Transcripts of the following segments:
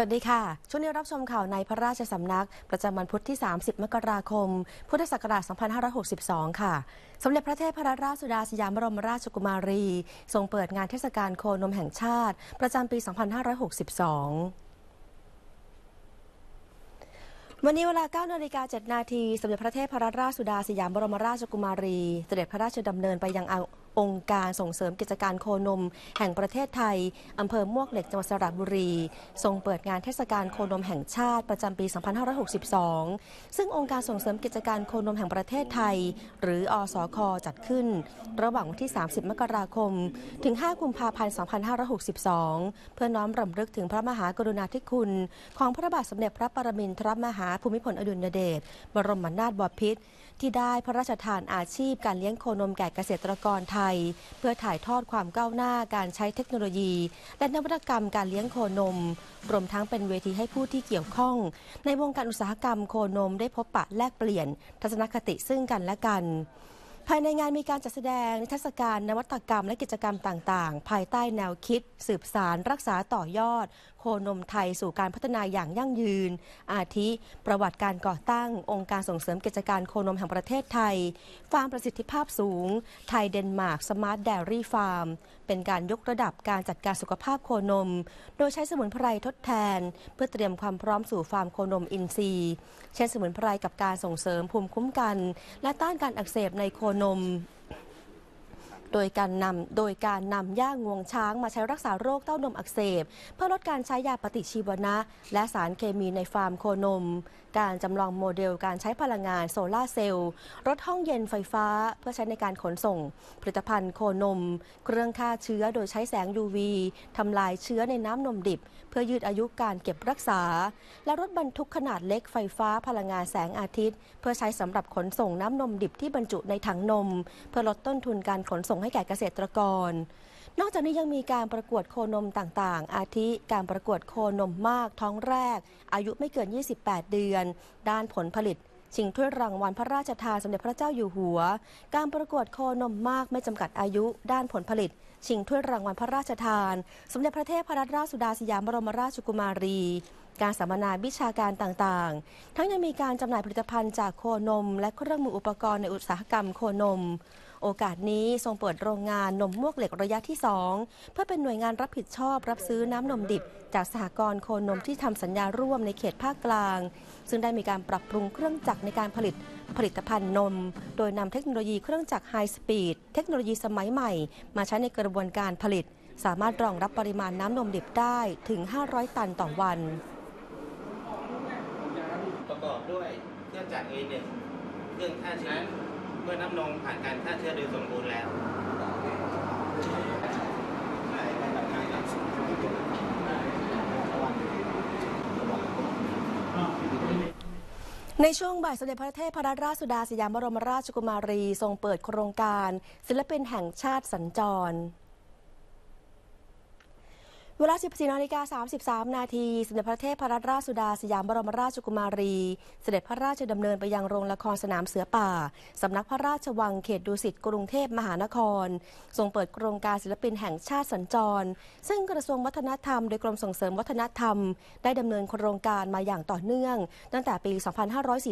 วัสดีค่ะ ช่วงนี้รับชมข่าวในพระราชสำนัก ประจำวันพุธที่ 30 มกราคม พุทธศักราช 2562 ค่ะ สมเด็จพระเทพรราชสุดาสยามบรมราชกุมารีทรงเปิดงานเทศกาลโคนมแห่งชาติประจำปี 2562 วันนี้เวลา9นาฬิกา7นาทีสมเด็จพระเทพรัตนราชสุดาสยามบรมราชกุมารี เสด็จพระราชดำเนินไปยังองค์การส่งเสริมกิจการโคนม แห่งประเทศไทยอำเภอมวกเหล็กจังหวัดสระบุรีทรงเปิดงานเทศกาลโคนมแห่งชาติประจำปี 2562 ซึ่งองค์การส่งเสริมกิจการโคนมแห่งประเทศไทย หรืออสคจัดขึ้น ระหว่างวันที่ 30 มกราคม ถึง 5 กุมภาพันธ์ 2562 เพื่อน้อมรำลึกถึงพระมหากรุณาธิคุณ ของพระบาทสมเด็จพระปรมินทรมหาภูมิพลอดุลยเดชบรมนาถบพิตรที่ได้พระราชทานอาชีพการเลี้ยงโคนมแก่เกษตรกรไทยยเพื่อถ่ายทอดความก้าวหน้าการใช้เทคโนโลยี และนวัตกรรมการเลี้ยงโคนม รวมทั้งเป็นเวทีให้ผู้ที่เกี่ยวข้อง ในวงการอุตสาหกรรมโคนมได้พบปะแลกเปลี่ยน ทัศนคติซึ่งกันและกัน ภายในงานมีการจัดแสดง นิทรรศการนวัตกรรมและกิจกรรมต่าง ๆ ภายใต้แนวคิด สืบสารรักษาต่อยอดโคนมไทยสู่การพัฒนาอย่างยั่งยืน อาทิ ประวัติการก่อตั้งองค์การส่งเสริมกิจการโคนมแห่งประเทศไทย ฟาร์มประสิทธิภาพสูง ไทยเดนมาร์ก สมาร์ทเดลี่ฟาร์ม เป็นการยกระดับการจัดการสุขภาพโคนม โดยใช้สมุนไพรทดแทน เพื่อเตรียมความพร้อมสู่ฟาร์มโคนมอินทรีย์ เช่นสมุนไพรกับการส่งเสริมภูมิคุ้มกัน และต้านการอักเสบในโคนมโดยการนำโดยการนำย่างวงช้างมาใช้รักษาโรคเต้านมอักเสบเพื่อลดการใช้ยาปฏิชีวนะและสารเคมีในฟาร์มโคนม การจำลองโมเดลการใช้พลังงานโซลาเซลล์รถห้องเย็นไฟฟ้าเพื่อใช้ในการขนส่ง ผลิตภัณฑ์โคนมเครื่องฆ่าเชื้อโดยใช้แสง UV ทำลายเชื้อในน้ำนมดิบ เพื่อยืดอายุการเก็บรักษา และรถบรรทุกขนาดเล็กไฟฟ้าพลังงานแสงอาทิตย์ เพื่อใช้สำหรับขนส่งน้ำนมดิบที่บรรจุในถังนมเพื่อลดต้นทุนการขนส่งงให้แก่เกษตรกร นอกจากนี้ยังมีการประกวดโคนมต่างๆ อาทิการประกวดโคนมมากท้องแรก อายุไม่เกิน 28 เดือน ด้านผลผลิต ชิงถ้วยรางวัลพระราชทาน สมเด็จพระเจ้าอยู่หัว การประกวดโคนมมากไม่จำกัดอายุด้านผลผลิต ชิงถ้วยรางวัลพระราชทาน สมเด็จพระเทพพระราชสุดาสยามบรมราชกุมารี การสัมมนาวิชาการต่างๆ ทั้งยังมีการจำหน่ายผลิตภัณฑ์จากโคนม และเครื่องมืออุปกรณ์ในอุตสาหกรรมโคนมโอกาสนี้ทรงเปิดโรงงาน นมมวกเหล็กระยะที่ 2 เพื่อเป็นหน่วยงานรับผิดชอบรับซื้อน้ำนมดิบ จากสหกรณ์โคนมที่ทำสัญญาร่วมในเขตภาคกลาง ซึ่งได้มีการปรับปรุงเครื่องจักรในการผลิตผลิตภัณฑ์นม โดยนำเทคโนโลยีเครื่องจักรไฮสปีดเทคโนโลยีสมัยใหม่มาใช้ในกระบวนการผลิต สามารถรองรับปริมาณน้ำนมดิบได้ถึง 500 ตันต่อวันประกอบด้วยเครื่องจักร A1 เครื่องฆ่าเชื้อื่อน้ำนมผ่านการฆ่าเชื้อโดยสมบูรณ์แล้ว ในช่วงบ่ายสมเด็จพระเทพรัตนราชสุดาสยามบรมราชกุมารี ทรงเปิดโครงการ ศิลปินแห่งชาติสัญจรเวลา14นาฬิกา33นาทีสมเด็จพระเทพรัตนราชสุดาสยามบรมราชกุมารี เสด็จพระราชดำเนินไปยังโรงละครสนามเสือป่า สำนักพระราชวังเขตดุสิตกรุงเทพมหานคร ทรงเปิดโครงการศิลปินแห่งชาติสัญจร ซึ่งกระทรวงวัฒนธรรมโดยกรมส่งเสริมวัฒนธรรม ได้ดำเนินโครงการมาอย่างต่อเนื่อง ตั้งแต่ปี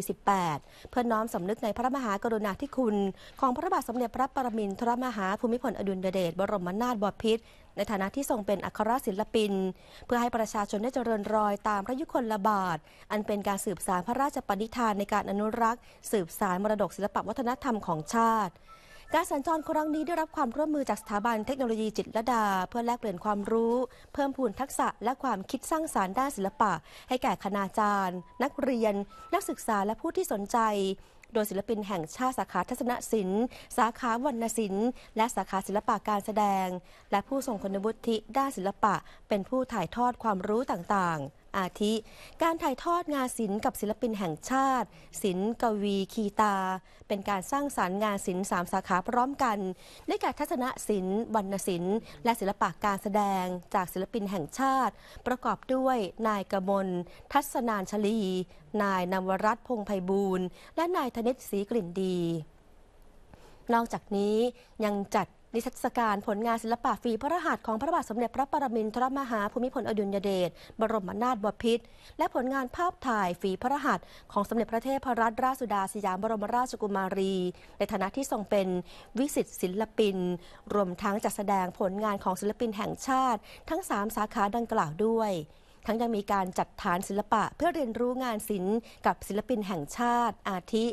2548เพื่อน้อมสำนึกในพระมหากรุณาธิคุณ ของพระบาทสมเด็จพระปรมินทรมหาภูมิพลอดุลยเดชบรมนาถบพิตรในฐานะที่ทรงเป็นอัครศิลปิน เพื่อให้ประชาชนได้เจริญรอยตามพระยุคลบาท อันเป็นการสืบสานพระราชปณิธานในการอนุรักษ์ สืบสานมรดกศิลปวัฒนธรรมของชาติ การสัญจรครั้งนี้ได้รับความร่วมมือจากสถาบันเทคโนโลยีจิตรดา เพื่อแลกเปลี่ยนความรู้ เพิ่มพูนทักษะและความคิดสร้างสารรค์ด้านศิลปะ ให้แก่คณาจารย์ นักเรียน นักศึกษาและผู้ที่สนใจโดยศิลปินแห่งชาติสาขาทัศนศิลป์ สาขาวรรณศิลป์ และสาขาศิลปะการแสดง และผู้ทรงคุณวุฒิด้านศิลปะเป็นผู้ถ่ายทอดความรู้ต่างๆอาทิการถ่ายทอดงานศิลป์กับศิลปินแห่งชาติ ศิลป์กวีคีตา เป็นการสร้างสารรค์งานศิลป์สามสาขาพร้อมกันได้แก่ทัศนศิลป์วรรณศิลป์และศิลปะการแสดงจากศิลปินแห่งชาติ ประกอบด้วยนายกมลทัศนานชลี นายนวรัตพงไพบูรณ์และนายธนิตศรีกลิ่นดี นอกจากนี้ยังจัดนิทรรศการผลงานศิลปะฝีพระหัตถ์ของพระบาทสมเด็จพระปรมินทรมหาภูมิพลอดุลยเดชบรมนาถบพิตรและผลงานภาพถ่ายฝีพระหัตถ์ของสมเด็จพระเทพรัตนราชสุดาสยามบรมราชกุมารี ในฐานะที่ทรงเป็นวิสิตศิลปิน รวมทั้งจัดแสดงผลงานของศิลปินแห่งชาติทั้ง 3 สาขาดังกล่าวด้วย ทั้งยังมีการจัดฐานศิลปะเพื่อเรียนรู้งานศิลป์กับศิลปินแห่งชาติอาทิ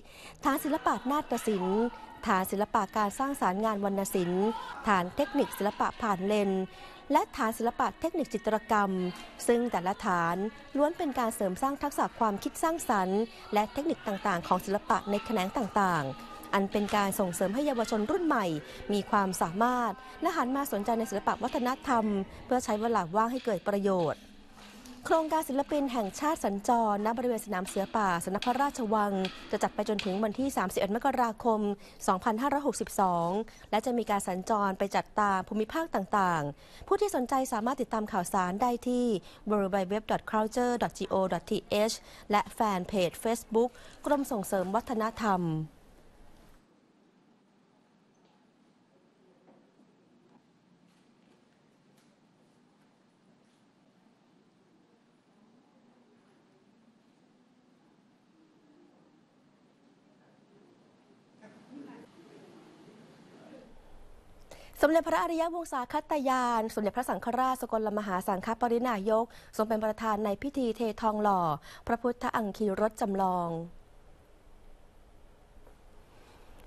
ฐานศิลปะนาฏศิลป์ฐานศิลปะการสร้างสารรค์งานวรรณศิลป์ ฐานเทคนิคศิลปะผ่านเลนและฐานศิลปะเทคนิคจิตรกรรม ซึ่งแต่ละฐานล้วนเป็นการเสริมสร้างทักษะความคิดสร้างสรรค์ และเทคนิคต่างๆของศิลปะในแขนงต่างๆ อันเป็นการส่งเสริมให้เยาวชนรุ่นใหม่ มีความสามารถและหันมาสนใจในศิลปะวัฒนธรรม เพื่อใช้เวลาว่างให้เกิดประโยชน์โครงการศิลปินแห่งชาติสัญจรณบริเวณสนามเสือป่าสนัพระราชวัง จะจัดไปจนถึงวันที่31มกราคม 2562 และจะมีการสัญจรไปจัดตามภูมิภาคต่าง ๆ ผู้ที่สนใจสามารถติดตามข่าวสารได้ที่ www.culture.go.th และแฟนเพจ Facebook กรมส่งเสริมวัฒนธรรมสมเด็จพระอริยวงศาคตยาน สมเด็จพระสังฆราชสกลมหาสังฆปรินายก ทรงเป็นประธานในพิธีเททองหล่อ พระพุทธอังคีรถจำลอง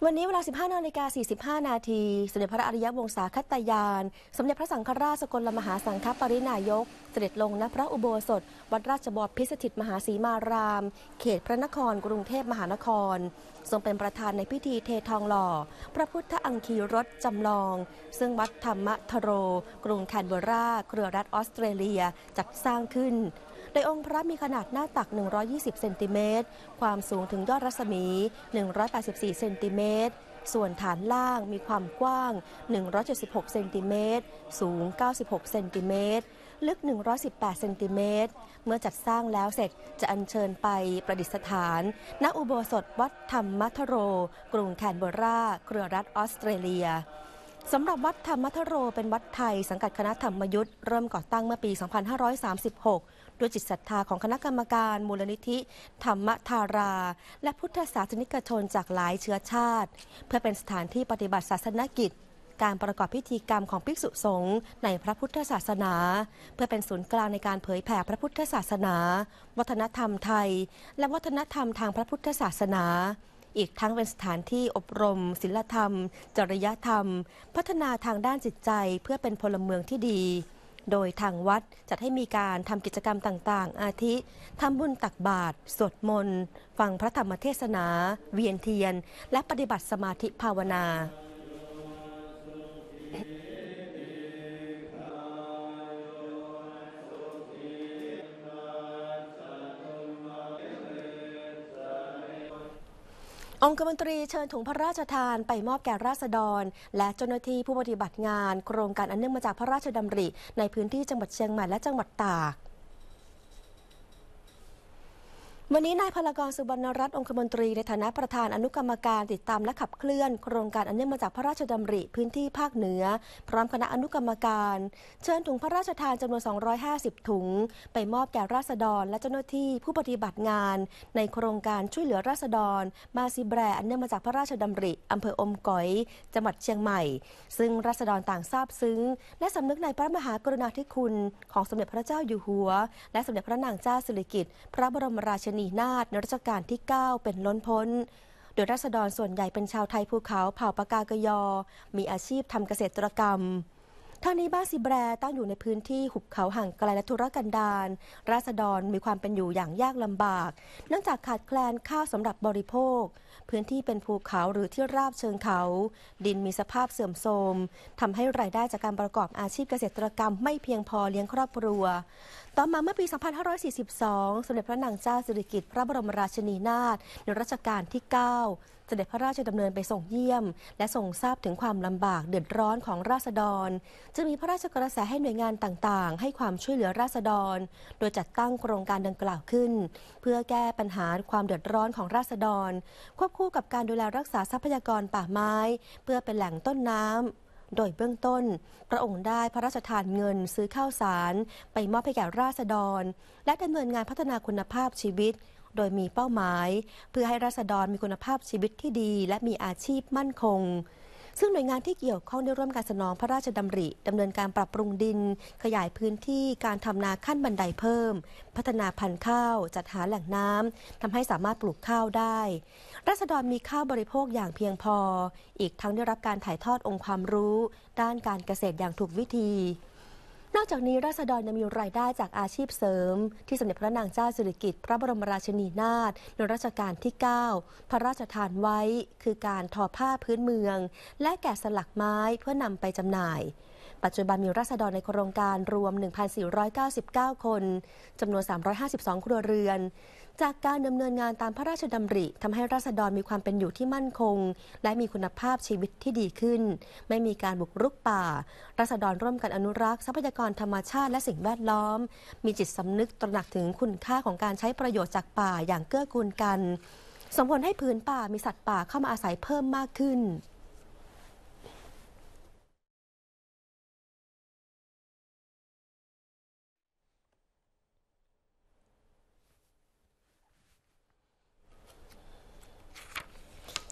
วันนี้เวลา 15 นาฬิกา45 นาทีสมเด็จพระอริยวงศาคตยาน สมเด็จพระสังฆราชสกลมหาสังฆปรินายกเสด็จลงณพระอุโบสถ วัดราชบพิสถิตมหาสีมาราม เขตพระนครกรุงเทพมหานครทรงเป็นประธานในพิธีเททองหล่อ พระพุทธอังคีรถจำลอง ซึ่งวัดธรรมทโร กรุงแคนเบราเครือรัฐออสเตรเลียจัดสร้างขึ้นโดยองค์พระมีขนาดหน้าตัก 120เซนติเมตรความสูงถึงยอดรัศมี 184เซนติเมตรส่วนฐานล่างมีความกว้าง 176เซนติเมตร สูง 96 เซนติเมตร ลึก 118เซนติเมตร เมื่อจัดสร้างแล้วเสร็จจะอัญเชิญไปประดิษฐาน ณอุโบสถวัดธรรมมัทโร กรุงแคนเบรราเครือรัฐออสเตรเลียสำหรับวัดธรรมทโรเป็นวัดไทยสังกัดคณะธรรมยุทธ์เริ่มก่อตั้งเมื่อปี 2536 ด้วยจิตศรัทธาของคณะกรรมการมูลนิธิ ธรรมธารา และพุทธศาสนิกชนจากหลายเชื้อชาติ เพื่อเป็นสถานที่ปฏิบัติศาสนกิจ การประกอบพิธีกรรมของภิกษุสงฆ์ในพระพุทธศาสนา เพื่อเป็นศูนย์กลางในการเผยแผ่พระพุทธศาสนา วัฒนธรรมไทย และวัฒนธรรมทางพระพุทธศาสนาอีกทั้งเป็นสถานที่อบรมศิลธรรม จริยธรรม พัฒนาทางด้านจิตใจเพื่อเป็นพลเมืองที่ดี โดยทางวัดจัดให้มีการทำกิจกรรมต่างๆ อาทิทำบุญตักบาตรสวดมนต์ฟังพระธรรมเทศนา เวียนเทียน และปฏิบัติสมาธิภาวนาองคมนตรีเชิญถุงพระราชทานไปมอบแก่ราษฎร และเจ้าหน้าที่ผู้ปฏิบัติงาน โครงการอันเนื่องมาจากพระราชดำริในพื้นที่จังหวัดเชียงใหม่และจังหวัดตากวันนี้นายพลกรสุบรรณรัตน์องคมนตรีในฐานะประธานอนุกรรมการติดตามและขับเคลื่อน โครงการอันเนื่องมาจากพระราชดำริพื้นที่ภาคเหนือ พร้อมคณะอนุกรรมการ เชิญถุงพระราชทานจำนวน 250 ถุง ไปมอบแก่ราษฎรและเจ้าหน้าที่ผู้ปฏิบัติงาน ในโครงการช่วยเหลือราษฎร มาซีแบรอันเนื่องมาจากพระราชดำริอำเภออมก๋อยจังหวัดเชียงใหม่ ซึ่งราษฎรต่างทราบซึ้งและสำนึกในพระมหากรุณาธิคุณของสมเด็จพระเจ้าอยู่หัว และสมเด็จพระนางเจ้าสิริกิติ์พระบรมราชินนีนาฏในรัชกาลที่ 9 เป็นล้นพ้น โดยราษฎรส่วนใหญ่เป็นชาวไทยภูเขาเผ่าปากากยอ มีอาชีพทำเกษตรกรรมทั้งนี้บ้านซีแบรตั้งอยู่ในพื้นที่หุบเขาห่างไกลและทุรกันดาร ราษฎรมีความเป็นอยู่อย่างยากลำบาก เนื่องจากขาดแคลนข้าวสำหรับบริโภคพื้นที่เป็นภูเขาหรือที่ราบเชิงเขา ดินมีสภาพเสื่อมโทรมทำให้รายได้จากการประกอบอาชีพเกษตรกรรม ไม่เพียงพอเลี้ยงครอบครัว ต่อมาเมื่อปี 2542 สมเด็จพระนางเจ้าสิริกิติ์พระบรมราชินีนาถในรัชกาลที่9สเสด็จพระราชดำเนินไปส่งเยี่ยม และส่งทราบถึงความลำบากเดือดร้อนของราษฎร จึงมีพระราชกระแสให้หน่วยงานต่างๆ ให้ความช่วยเหลือราษฎร โดยจัดตั้งโครงการดังกล่าวขึ้น เพื่อแก้ปัญหาความเดือดร้อนของราษฎรคววบคู่กับการดูแลรักษาทรัพยากรป่าไม้เพื่อเป็นแหล่งต้นน้ำโดยเบื้องต้น พระองค์ได้พระราชทานเงินซื้อข้าวสาร ไปมอบให้แก่ราษฎร และดำเนินงานพัฒนาคุณภาพชีวิต โดยมีเป้าหมาย เพื่อให้ราษฎรมีคุณภาพชีวิตที่ดี และมีอาชีพมั่นคงซึ่งหน่วยงานที่เกี่ยวข้องได้ร่วมการสนองพระราชดำริ ดำเนินการปรับปรุงดิน ขยายพื้นที่การทำนาขั้นบันไดเพิ่ม พัฒนาพันธุ์ข้าว จัดหาแหล่งน้ำทำให้สามารถปลูกข้าวได้รัษฎรมีข้าวบริโภคอย่างเพียงพอ อีกทั้งได้รับการถ่ายทอดองค์ความรู้ ด้านการเกษตรอย่างถูกวิธีนอกจากนี้ราษฎรยังมีรายได้จากอาชีพเสริม ที่สมเด็จพระนางเจ้าสิริกิติ์พระบรมราชินีนาถในรัชกาลที่9พระราชทานไว้คือการทอผ้าพื้นเมือง และแกะสลักไม้เพื่อนำไปจำหน่ายัจจุบันมีรัษฎรในโครงการรวม 1,499 คนจำนวน 352 ครัวเรือน จากการดำเนินงานตามพระราชดำริทำให้รัษฎรมีความเป็นอยู่ที่มั่นคง และมีคุณภาพชีวิตที่ดีขึ้น ไม่มีการบุกรุกป่ารัษฎรร่วมกันอนุรักษ์ ทรัพยากรธรรมชาติและสิ่งแวดล้อม มีจิตสำนึกตระหนักถึงคุณค่าของการใช้ประโยชน์จากป่าอย่างเกื้อกูลกันส่งผลให้พื้นป่ามีสัตว์ป่าเข้ามาอาศัยเพิ่มมากขึ้น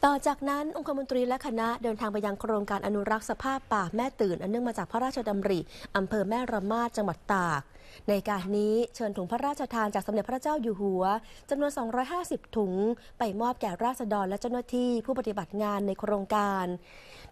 ต่อจากนั้นองคมนตรีและคณะเดินทางไปยังโครงการอนุรักษ์สภาพป่าแม่ตื่นอันเนื่องมาจากพระราชดำริอำเภอแม่ระมาดจังหวัดตากในการนี้เชิญถุงพระราชทานจากสมเด็จพระเจ้าอยู่หัวจำนวน 250 ถุงไปมอบแก่ราษฎรและเจ้าหน้าที่ผู้ปฏิบัติงานในโครงการ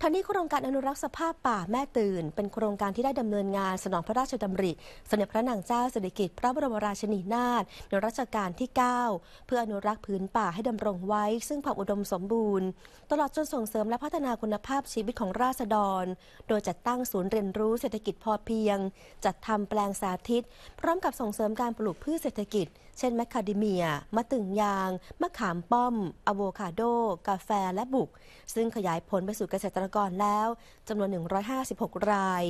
ทัานี้โครงการอนุรักษ์สภาพป่าแม่ตื่น เป็นโครงการที่ได้ดำเนินงานสนองพระราชดำริสมเด็จพระนางเจ้าสิริกิติ์พระบรมราชินีนาถในรัชกาลที่ 9 เพื่ออนุรักษ์พื้นป่าให้ดำรงไว้ ซึ่งความอุดมสมบูรณ์ลตลอดจนส่งเสริมและพัฒนาคุณภาพชีวิตของราษฎร โดยจัดตั้งศูนย์เรียนรู้เศรษฐกิจพอเพียง จัดทำแปลงสาธิต พร้อมกับส่งเสริมการปลูกพืชเศรษฐกิจ เช่นแมคคาเดเมีย มะตึงยาง มะขามป้อมอะโวคาโด กาแฟและบุก ซึ่งขยายผลไปสู่เกษตรกรแล้วจำนวน 156 ราย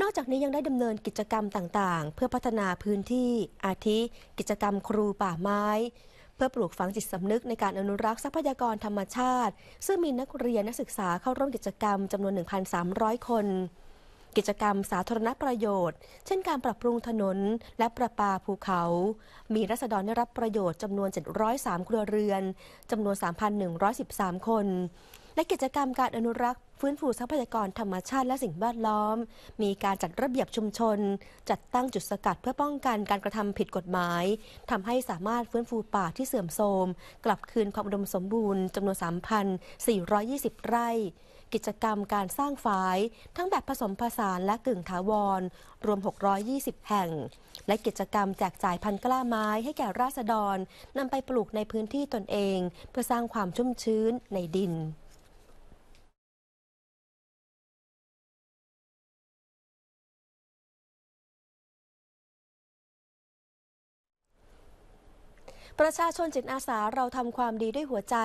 นอกจากนี้ยังได้ดำเนินกิจกรรมต่างๆ เพื่อพัฒนาพื้นที่ อาทิ กิจกรรมครูป่าไม้เพื่อปลูกฝังจิตสำนึกในการอนุรักษ์ทรัพยากรธรรมชาติ ซึ่งมีนักเรียนนักศึกษาเข้าร่วมกิจกรรมจำนวน 1,300 คน กิจกรรมสาธารณประโยชน์เช่นการปรับปรุงถนน และประปาภูเขา มีรัษฎรได้รับประโยชน์จำนวน 703ครัวเรือนจำนวน 3,113 คนและกิจกรรมการอนุรักษ์ฟื้นฟูทรัพยากรธรรมชาติและสิ่งแวดล้อม มีการจัดระเบียบชุมชน จัดตั้งจุดสกัดเพื่อป้องกันการกระทำผิดกฎหมาย ทำให้สามารถฟื้นฟูป่าที่เสื่อมโทรม กลับคืนความอุดมสมบูรณ์จำนวน 3,420 ไร่ กิจกรรมการสร้างฝายทั้งแบบผสมผสานและกึ่งถาวรรวม 620 แห่ง และกิจกรรมแจกจ่ายพันกล้าไม้ให้แก่ราษฎรนำไปปลูกในพื้นที่ตนเอง เพื่อสร้างความชุ่มชื้นในดินประชาชนจิตอาสาเราทำความดีด้วยหัวใจ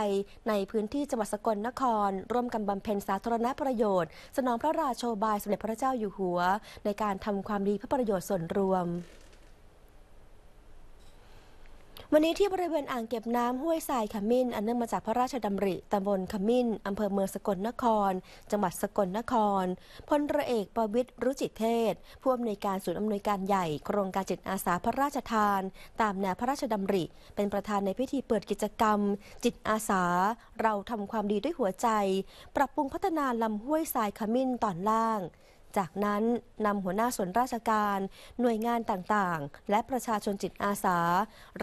ในพื้นที่จังหวัดสกลนครร่วมกันบำเพ็ญสาธารณประโยชน์สนองพระราโชบายสมเด็จพระเจ้าอยู่หัวในการทำความดีเพื่อประโยชน์ส่วนรวมวันนี้ที่บริเวณอ่างเก็บน้ำห้วยทรายขมิ้นอันเนื่องมาจากพระราชดำริตำบลขมิ้นอำเภอเมืองสกลนคร จังหวัดสกลนครพลระเอกประวิตรรุจิเทศผู้อำนวยการศูนย์อำนวยการใหญ่โครงการจิตอาสาพระราชทาน ตามแนวพระราชดำริ เป็นประธานในพิธีเปิดกิจกรรม จิตอาสา เราทำความดีด้วยหัวใจ ปรับปรุงพัฒนาลำห้วยทรายขมิ้นตอนล่างจากนั้นนำหัวหน้าส่วนราชการ หน่วยงานต่าง ๆ และประชาชนจิตอาสา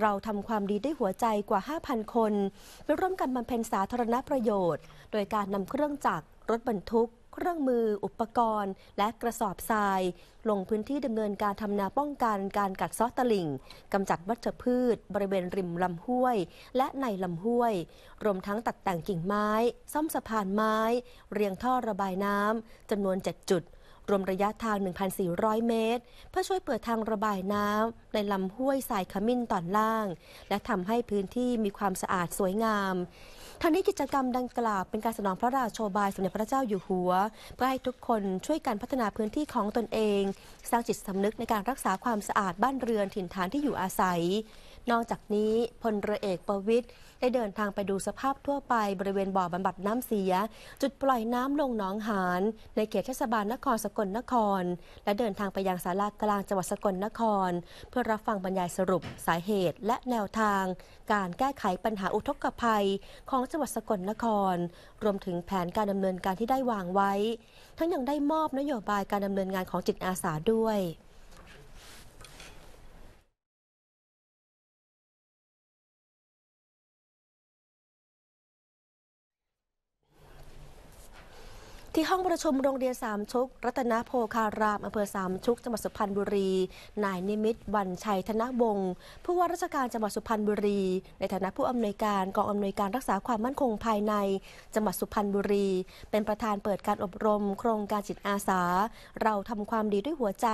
เราทำความดีได้หัวใจกว่า 5,000 คนไปร่วมกันบำเพ็ญสาธารณประโยชน์ โดยการนำเครื่องจักร รถบรรทุก เครื่องมือ อุปกรณ์ และกระสอบทราย ลงพื้นที่ดำเนินการทำนาป้องกัน การกัดเซาะตลิ่ง กำจัดวัชพืช บริเวณริมลำห้วย และในลำห้วย รวมทั้งตัดแต่งกิ่งไม้ ซ่อมสะพานไม้ เรียงท่อระบายน้ำจำนวน7จุดรวมระยะทาง 1,400 เมตร เพื่อช่วยเปิดทางระบายน้ำในลำห้วยสายขมิ้นตอนล่าง และทำให้พื้นที่มีความสะอาดสวยงามทางนี้กิจกรรมดังกล่าวเป็นการสนองพระราโชบายสมเด็จพระเจ้าอยู่หัว เพื่อให้ทุกคนช่วยกันพัฒนาพื้นที่ของตนเอง สร้างจิตสำนึกในการรักษาความสะอาดบ้านเรือนถิ่นฐานที่อยู่อาศัยนอกจากนี้พลเรือเอกประวิทย์ได้เดินทางไปดูสภาพทั่วไปบริเวณบ่อบำบัดน้ำเสีย จุดปล่อยน้ำลงหนองหานในเขตเทศบาลนครสกลนคร และเดินทางไปยังศาลากลางจังหวัดสกลนคร เพื่อรับฟังบรรยายสรุปสาเหตุ และแนวทาง การแก้ไขปัญหาอุทกภัยของจังหวัดสกลนคร รวมถึงแผนการดำเนินการที่ได้วางไว้ ทั้งยังได้มอบนโยบายการดำเนินงานของจิตอาสาด้วยที่ห้องประชุมโรงเรียนสามชุกรัตนโพคารามอำเภอสามชุกจังหวัดสุพรรณบุรีนายนิมิตวันชัยธนวงศ์ผู้ว่าราชการจังหวัดสุพรรณบุรี ในฐานะผู้อำนวยการกองอำนวยการรักษาความมั่นคงภายในจังหวัดสุพรรณบุรี เป็นประธานเปิดการอบรม โครงการจิตอาสา เราทำความดีด้วยหัวใจ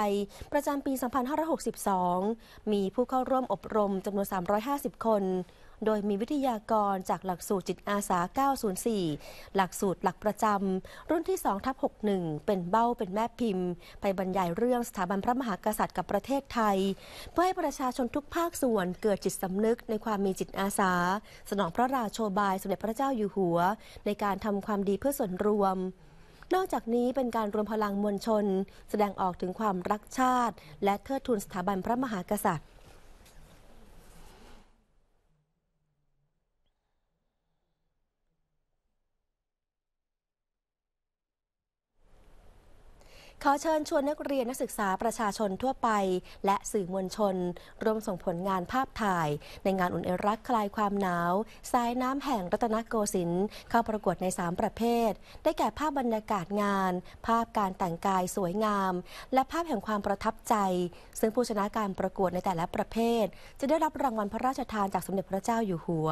ประจำปี 2562 มีผู้เข้าร่วมอบรม จำนวน 350 คนโดยมีวิทยากรจากหลักสูตรจิตอาสา 904 หลักสูตรหลักประจำรุ่นที่ 2 ทับ 61 เป็นเบ้าเป็นแม่พิมพ์ ไปบรรยายเรื่องสถาบันพระมหากษัตริย์กับประเทศไทย เพื่อให้ประชาชนทุกภาคส่วนเกิดจิตสำนึกในความมีจิตอาสา สนองพระราโชบายสมเด็จพระเจ้าอยู่หัว ในการทำความดีเพื่อส่วนรวม นอกจากนี้เป็นการรวมพลังมวลชน แสดงออกถึงความรักชาติ และเทิดทูนสถาบันพระมหากษัตริย์ขอเชิญชวนนักเรียนนักศึกษาประชาชนทั่วไป และสื่อมวลชนร่วมส่งผลงานภาพถ่าย ในงานอุ่นเอรักคลายความหนาวสายน้ำแห่งรัตนโกสินทร์เข้าประกวดใน3ประเภท ได้แก่ภาพบรรยากาศงาน ภาพการแต่งกายสวยงาม และภาพแห่งความประทับใจ ซึ่งผู้ชนะการประกวดในแต่ละประเภท จะได้รับรางวัลพระราชทานจากสมเด็จพระเจ้าอยู่หัว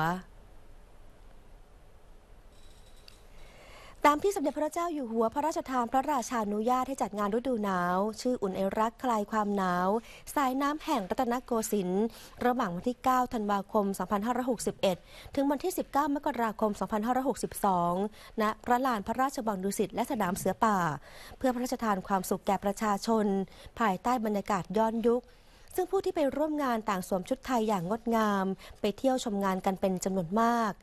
ตามที่สมเด็จพระเจ้าอยู่หัวพระราชทานพระราชานุญาตให้จัดงานฤดูหนาว ชื่ออุ่นเอรักคลายความหนาว สายน้ำแห่งรัตนโกสินทร์ระหว่างวันที่ 9 ธันวาคม 2561 ถึงวันที่ 19 มกราคม 2562 ณ พระลานพระราชวังดุสิตและสนามเสือป่า เพื่อพระราชทานความสุขแก่ประชาชน ภายใต้บรรยากาศย้อนยุค ซึ่งผู้ที่ไปร่วมงานต่างสวมชุดไทยอย่างงดงาม ไปเที่ยวชมงานกันเป็นจำนวนมาก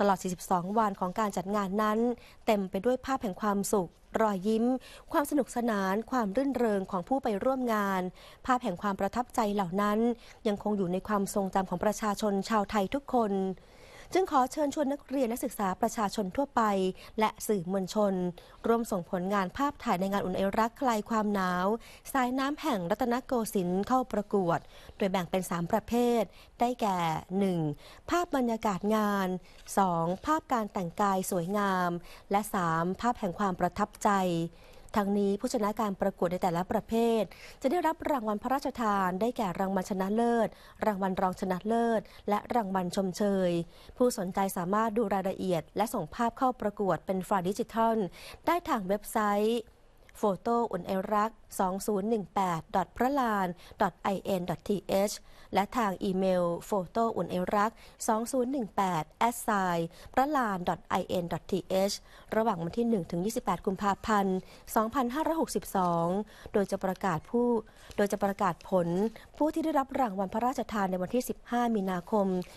ตลอด 42 วันของการจัดงานนั้น เต็มไปด้วยภาพแห่งความสุข รอยยิ้ม ความสนุกสนาน ความรื่นเริงของผู้ไปร่วมงาน ภาพแห่งความประทับใจเหล่านั้นยังคงอยู่ในความทรงจำของประชาชนชาวไทยทุกคนจึงขอเชิญชวนนักเรียนนักศึกษาประชาชนทั่วไป และสื่อมวลชน ร่วมส่งผลงานภาพถ่ายในงานอุ่นไอรักคลายความหนาว สายน้ำแห่งรัตนโกสินทร์เข้าประกวด โดยแบ่งเป็น 3 ประเภท ได้แก่ 1. ภาพบรรยากาศงาน 2. ภาพการแต่งกายสวยงาม และ 3. ภาพแห่งความประทับใจทางนี้ผู้ชนะการประกวดในแต่ละประเภท จะได้รับรางวัลพระราชทานได้แก่รางวัลชนะเลิศ รางวัลรองชนะเลิศ และรางวัลชมเชย ผู้สนใจสามารถดูรายละเอียด และส่งภาพเข้าประกวดเป็นไฟล์ดิจิทัล ได้ทางเว็บไซต์ p h o t o อุ่นเอรัก2018พระลาน in th และทางอีเมล p h o t o อุ่นเอรัก2018 a s i พระลาน in th ระหว่างวันที่ 1-28กุมภาพันธ์ 2562 โดยจะประกาศผู้ โดยจะประกาศผล ผู้ที่ได้รับรางวัลพระราชทานในวันที่ 15 มีนาคม 2562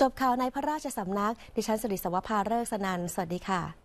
จบข่าวในพระราชสำนักดิฉันสิริสวัาเลิกสนัน สวัสดีค่ะ